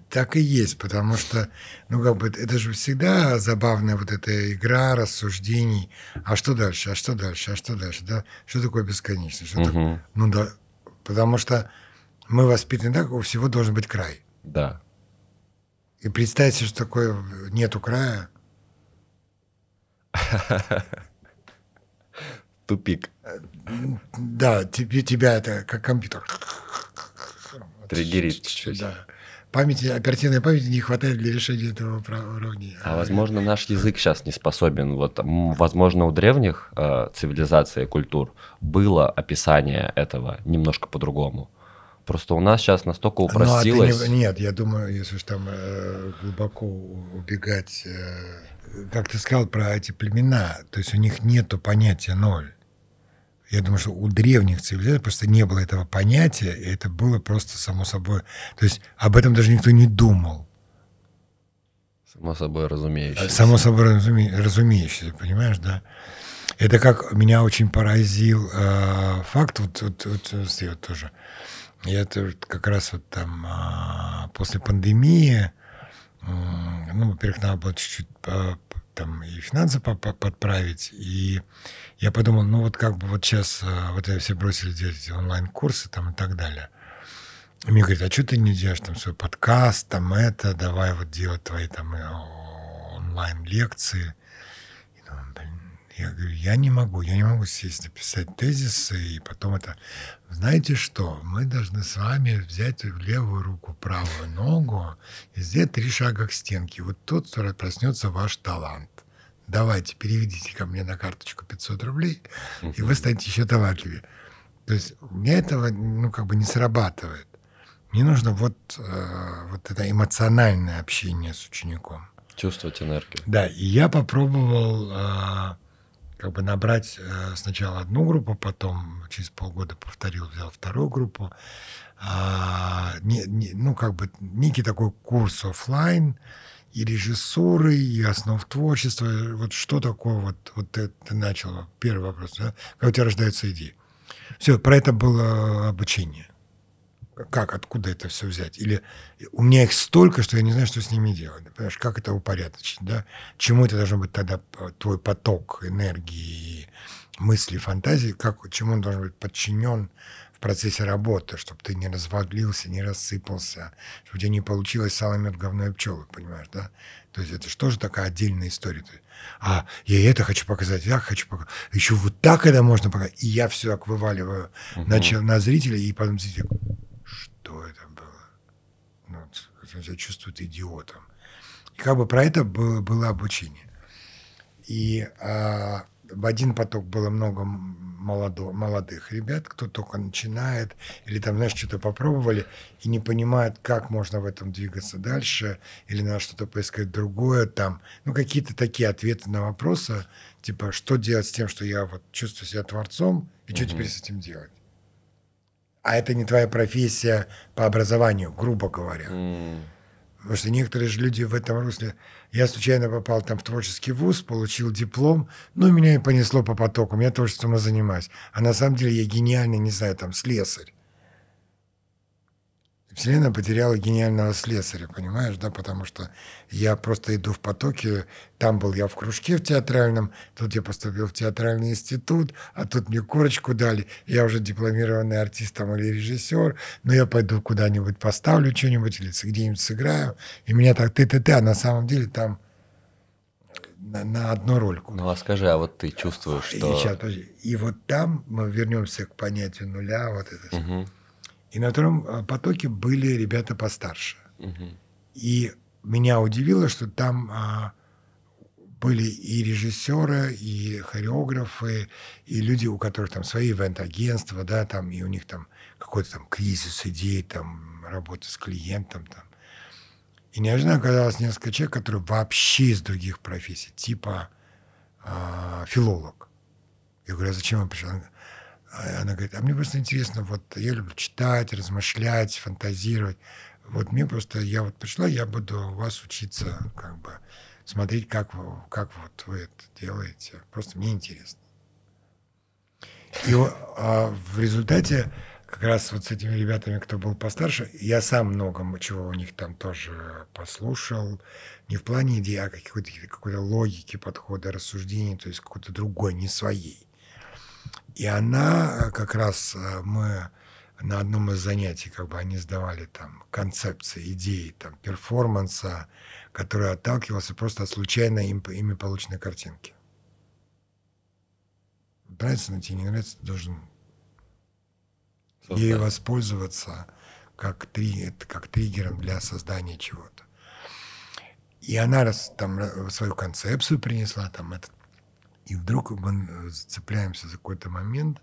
так и есть, потому что, ну, как бы, это же всегда забавная вот эта игра рассуждений. А что дальше? А что дальше? А что дальше? Да? Что такое бесконечность? Что угу. такое? Ну, да. Потому что мы воспитаны так, у всего должен быть край. Да. И представьте, что такое нету края. Тупик. Да, тебе, тебя это как компьютер. Триггерит чуть-чуть памяти, оперативной памяти не хватает для решения этого уровня. А возможно, наш язык сейчас не способен. Вот, возможно, у древних э, цивилизаций и культур было описание этого немножко по-другому. Просто у нас сейчас настолько упростилось. Ну, а не, нет, я думаю, если уж там э, глубоко убегать, э, как ты сказал про эти племена, то есть у них нету понятия ноль. Я думаю, что у древних цивилизаций просто не было этого понятия, и это было просто само собой. То есть об этом даже никто не думал. Само собой разумеющееся. Само собой разуме, разумеющееся, понимаешь, да? Это как меня очень поразил э, факт, вот, вот, вот, вот тоже. Я тоже как раз вот там э, после пандемии, э, ну, во-первых, надо было чуть-чуть э, там и финансы подправить. И я подумал, ну вот как бы вот сейчас э, вот я все бросили делать онлайн-курсы там и так далее. И мне говорят, а что ты не делаешь там свой подкаст, там это, давай вот делать твои там э, онлайн-лекции. Я говорю, я не могу, я не могу сесть написать тезисы и потом это знаете что, мы должны с вами взять в левую руку правую ногу и сделать три шага к стенке. Вот тут проснется ваш талант. Давайте, переведите ко мне на карточку 500 рублей, и вы станете еще талантливее. То есть у меня этого ну, как бы не срабатывает. Мне нужно вот, э, вот это эмоциональное общение с учеником. Чувствовать энергию. Да, и я попробовал э, как бы набрать э, сначала одну группу, потом через полгода повторил, взял вторую группу. А, не, не, ну, как бы некий такой курс офлайн и режиссуры, и основ творчества. Вот что такое, вот, вот ты, ты начал, первый вопрос, да? как у тебя рождается идея. Все, про это было э, обучение как, откуда это все взять? Или у меня их столько, что я не знаю, что с ними делать. Понимаешь, как это упорядочить, да? Чему это должен быть тогда твой поток энергии, мысли, фантазии, как, чему он должен быть подчинен в процессе работы, чтобы ты не развалился, не рассыпался, чтобы у тебя не получилось сало, мед, пчелы, понимаешь, да? То есть это же тоже такая отдельная история. То есть А я это хочу показать, я хочу показать. Еще вот так это можно показать. И я все так вываливаю угу. на, на зрителя, и потом зритель что это было. Ну, он себя чувствует идиотом. И как бы про это было, было обучение. И а, в один поток было много молодо, молодых ребят, кто только начинает, или там, знаешь, что-то попробовали и не понимают, как можно в этом двигаться дальше, или надо что-то поискать другое там. Ну, какие-то такие ответы на вопросы, типа, что делать с тем, что я вот чувствую себя творцом, и угу. что теперь с этим делать а это не твоя профессия по образованию, грубо говоря. Mm. Потому что некоторые же люди в этом русле... Я случайно попал там в творческий вуз, получил диплом, ну, меня и понесло по потоку, я творчеством и занимаюсь. А на самом деле я гениальный, не знаю, там, слесарь. Вселенная потеряла гениального слесаря, понимаешь, да, потому что я просто иду в потоке, там был я в кружке в театральном, тут я поступил в театральный институт, а тут мне корочку дали, я уже дипломированный артист там или режиссер, но я пойду куда-нибудь поставлю что-нибудь или где-нибудь сыграю, и меня так ты-ты-ты, а на самом деле там на, на одну рольку. Ну а скажи, а вот ты чувствуешь, что... И, сейчас, и вот там мы вернемся к понятию нуля, вот это... Угу. И на втором э, потоке были ребята постарше. Угу. И меня удивило, что там а, были и режиссеры, и хореографы, и люди, у которых там свои ивент-агентства, да, там, и у них там какой-то там кризис идей, там, работа с клиентом, там. И неожиданно оказалось несколько человек, которые вообще из других профессий, типа э, филолог. Я говорю, а зачем он пришел? А она говорит, а мне просто интересно, вот я люблю читать, размышлять, фантазировать. Вот мне просто, я вот пришла, я буду у вас учиться, как бы, смотреть, как, вы, как вот вы это делаете. Просто мне интересно. И а, в результате как раз вот с этими ребятами, кто был постарше, я сам много чего у них там тоже послушал. Не в плане идеи, а какой-то какой логики подхода, рассуждений, то есть какой-то другой, не своей. И она э, как раз э, мы на одном из занятий, как бы они сдавали там концепции, идеи, там перформанса, который отталкивался просто от случайно им, ими полученной картинки. Нравится, но тебе не нравится, ты должен Создать. ей воспользоваться как, три, как триггером для создания чего-то. И она раз, там э, свою концепцию принесла, там этот и вдруг мы э, зацепляемся за какой-то момент,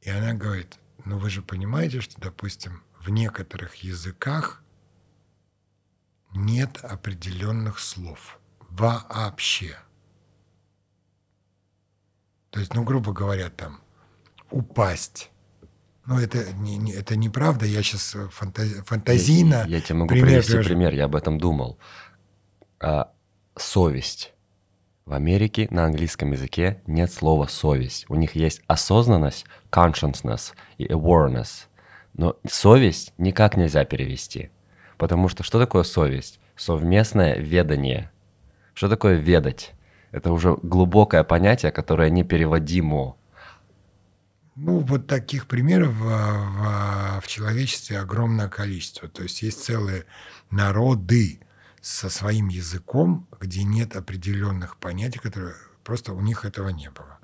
и она говорит, ну вы же понимаете, что, допустим, в некоторых языках нет определенных слов вообще. То есть, ну, грубо говоря, там упасть. Ну, это, не, не, это неправда, я сейчас э, фантази, фантазийно... Я, я тебе могу пример привести пример, я об этом думал. А, совесть. В Америке на английском языке нет слова «совесть». У них есть осознанность, consciousness и awareness. Но совесть никак нельзя перевести. Потому что что такое совесть? Совместное ведание. Что такое ведать? Это уже глубокое понятие, которое непереводимо. Ну, вот таких примеров а, в, в, а, в человечестве огромное количество. То есть есть целые народы, со своим языком, где нет определенных понятий, которые просто у них этого не было.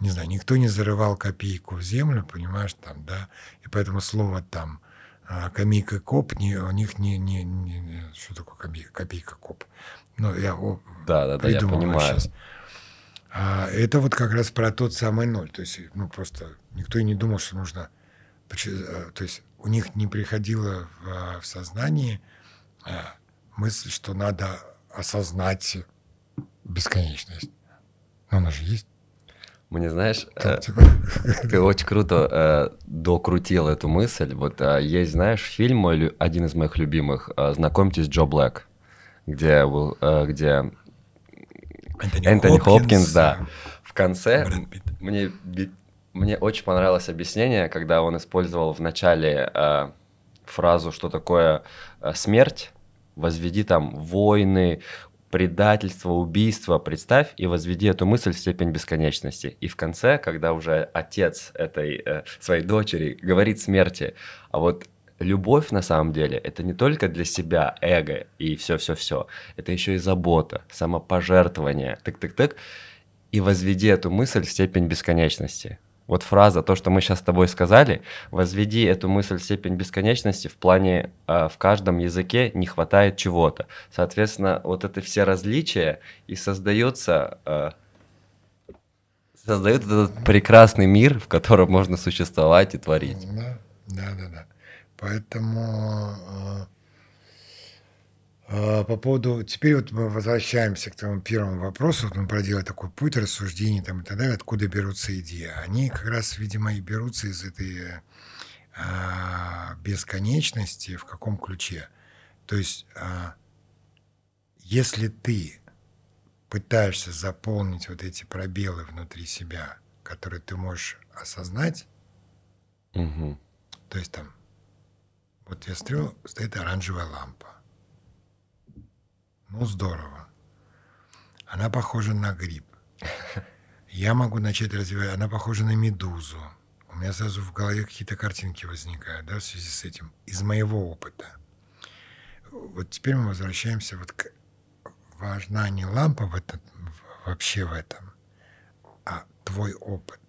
Не знаю, никто не зарывал копейку в землю, понимаешь, там, да, и поэтому слово там а, комик коп не, у них не, не, не, не что такое копейка, коп. Ну, я да, да, придумал да, я понимаю. сейчас. А, это вот как раз про тот самый ноль. То есть, ну, просто никто и не думал, что нужно... Э, то есть, у них не приходило в, а, в сознание а, мысль, что надо осознать бесконечность. Но она же есть. Мне знаешь, э, типа ты очень круто э, докрутил эту мысль. Вот э, есть, знаешь, фильм мой, один из моих любимых, э, «Знакомьтесь, Джо Блэк», где, э, где Энтони, Энтони Хопкинс, Хопкинс, да, в конце мне, мне очень понравилось объяснение, когда он использовал в начале э, фразу, что такое э, смерть, возведи там войны, предательство, убийство, представь и возведи эту мысль в степень бесконечности. И в конце, когда уже отец этой э, своей дочери говорит смерти, а вот любовь на самом деле это не только для себя эго и все-все-все, это еще и забота, самопожертвование, так-так-так, и возведи эту мысль в степень бесконечности. Вот фраза, то, что мы сейчас с тобой сказали, возведи эту мысль в степень бесконечности в плане э, в каждом языке не хватает чего-то. Соответственно, вот это все различия и создается... Э, а, создают этот прекрасный мир, в котором можно существовать и творить. Да, да, да. да. Поэтому а, а, по поводу... Теперь вот мы возвращаемся к тому первому вопросу. Вот мы проделали такой путь рассуждений там, и так далее. Откуда берутся идеи? Они как раз, видимо, и берутся из этой а, бесконечности. В каком ключе? То есть, а, если ты пытаешься заполнить вот эти пробелы внутри себя, которые ты можешь осознать, угу. то есть там вот я стрел, стоит оранжевая лампа ну, здорово. Она похожа на гриб. Я могу начать развивать. Она похожа на медузу. У меня сразу в голове какие-то картинки возникают, да, в связи с этим, из моего опыта. Вот теперь мы возвращаемся вот к важна не лампа в этом, вообще в этом, а твой опыт.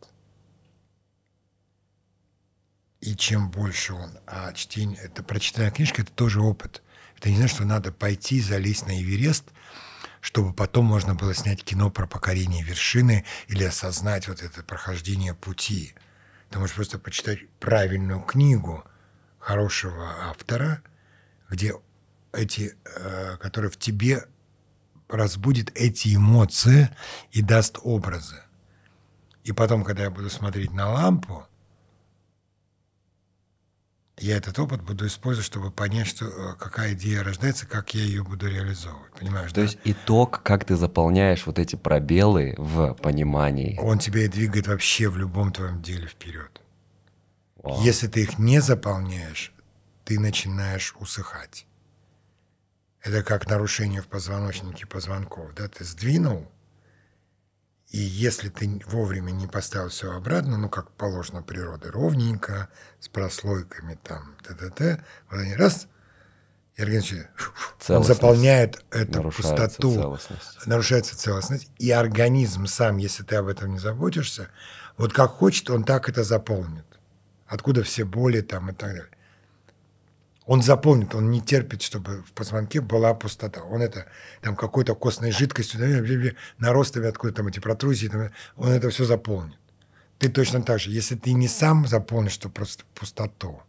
И чем больше он, а чтение, это прочитая книжка, это тоже опыт. Это не значит, что надо пойти залезть на Эверест, чтобы потом можно было снять кино про покорение вершины или осознать вот это прохождение пути. Ты можешь просто почитать правильную книгу хорошего автора, где эти, э, который в тебе разбудит эти эмоции и даст образы. И потом, когда я буду смотреть на лампу, я этот опыт буду использовать, чтобы понять, что, э, какая идея рождается, как я ее буду реализовывать. Понимаешь, То да? есть итог, как ты заполняешь вот эти пробелы в понимании. Он тебя и двигает вообще в любом твоем деле вперед. Вау. Если ты их не заполняешь, ты начинаешь усыхать. Это как нарушение в позвоночнике позвонков. Да? Ты сдвинул, и если ты вовремя не поставил все обратно, ну, как положено природы, ровненько, с прослойками там, т-т-т, вот они раз, и организм он заполняет эту пустоту, целостность. нарушается целостность, и организм сам, если ты об этом не заботишься, вот как хочет, он так это заполнит. Откуда все боли там и так далее он запомнит, он не терпит, чтобы в позвонке была пустота. Он это, там какой-то костной жидкостью, наростами откуда там эти протрузии, там, он это все заполнит. Ты точно так же, если ты не сам заполнишь, то просто пустоту,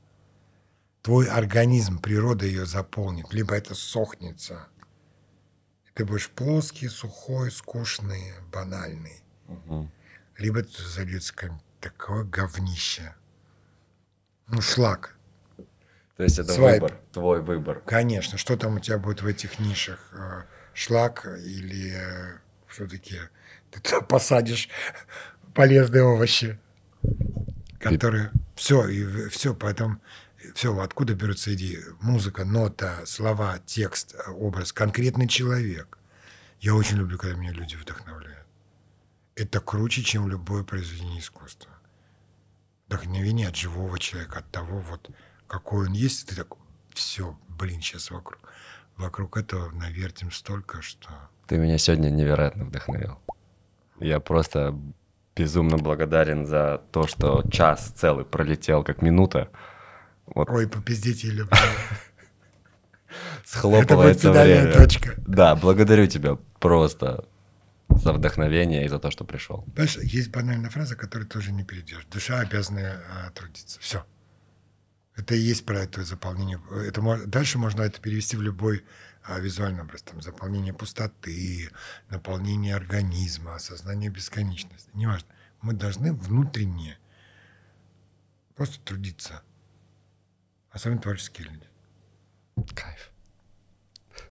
твой организм, природа ее заполнит, либо это сохнется. и Ты будешь плоский, сухой, скучный, банальный. Угу. Либо ты зальется такое говнище. Ну, шлак то есть это Свайп. выбор, твой выбор. Конечно. Что там у тебя будет в этих нишах? Э, шлак или э, все-таки ты посадишь полезные овощи, которые... Все, и все, поэтому все, откуда берутся идеи? Музыка, нота, слова, текст, образ, конкретный человек. Я очень люблю, когда меня люди вдохновляют. Это круче, чем любое произведение искусства. Вдохновение от живого человека, от того вот, какой он есть, и ты такой, все, блин, сейчас вокруг, вокруг этого навертим столько, что... Ты меня сегодня невероятно вдохновил. Я просто безумно благодарен за то, что час целый пролетел как минута. Вот. Ой, попиздите, я люблю. Схлопывается время. Точка. Да, благодарю тебя просто за вдохновение и за то, что пришел. Знаешь, есть банальная фраза, которую тоже не перейдешь. Душа обязана э, трудиться. Все. Это и есть это заполнение. Это, дальше можно это перевести в любой а, визуальный образ. Там, заполнение пустоты, наполнение организма, осознание бесконечности. Неважно. Мы должны внутренне просто трудиться. Особенно а творческие люди. Кайф.